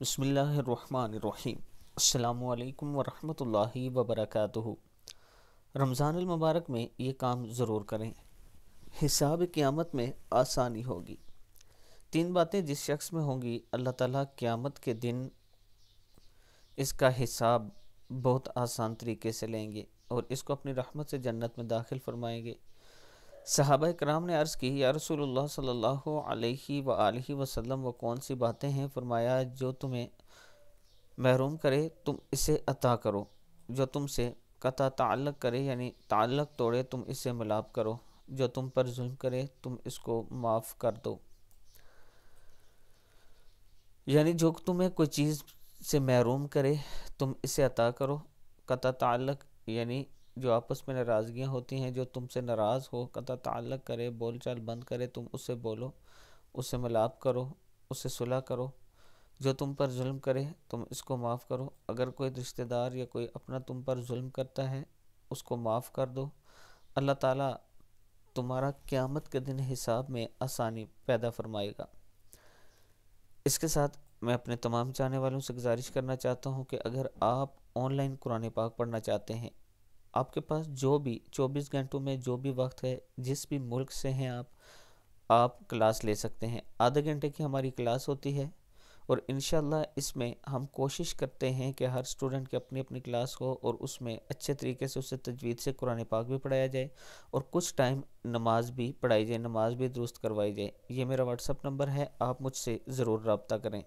बसमीम् अल्लाम वरहमतुल्लाहि वबरक़ रमज़ानमबारक में ये काम ज़रूर करें हिसाब क़्यामत में आसानी होगी तीन बातें जिस शख्स में होंगी अल्लाह ताला क़्यामत के दिन इसका हिसाब बहुत आसान तरीके से लेंगे और इसको अपनी रहमत से जन्नत में दाखिल फरमाएंगे सहाबा कराम ने अर्ज़ की या रसूलुल्लाह सल्लल्लाहु व कौन सी बातें हैं फरमाया जो तुम्हें महरूम करे तुम इसे अता करो जो तुमसे कता ताल्लक करे यानी ताल्लक तोड़े तुम इसे मिलाप करो जो तुम पर जुल्म करे तुम इसको माफ़ कर दो यानी जो तुम्हें कोई चीज़ से महरूम करे तुम इसे अता करो कता ताल्लक यानी जो आपस में नाराज़गियाँ होती हैं जो तुमसे नाराज़ हो कदा ताल्लक करे बोल चाल बंद करे तुम उससे बोलो उससे मिलाप करो उससे सुलह करो जो तुम पर जुल्म करे तुम इसको माफ़ करो अगर कोई रिश्तेदार या कोई अपना तुम पर जुल्म करता है उसको माफ़ कर दो अल्लाह ताला तुम्हारा क़्यामत के दिन हिसाब में आसानी पैदा फरमाएगा इसके साथ मैं अपने तमाम चाहने वालों से गुजारिश करना चाहता हूँ कि अगर आप ऑनलाइन कुरान पाक पढ़ना चाहते हैं आपके पास जो भी 24 घंटों में जो भी वक्त है जिस भी मुल्क से हैं आप आप क्लास ले सकते हैं आधे घंटे की हमारी क्लास होती है और इन इसमें हम कोशिश करते हैं कि हर स्टूडेंट की अपनी अपनी क्लास हो और उसमें अच्छे तरीके से उसे तजवीज़ से कुरान पाक भी पढ़ाया जाए और कुछ टाइम नमाज भी पढ़ाई जाए नमाज भी दुरुस्त करवाई जाए ये मेरा व्हाट्सअप नंबर है आप मुझसे ज़रूर रबता करें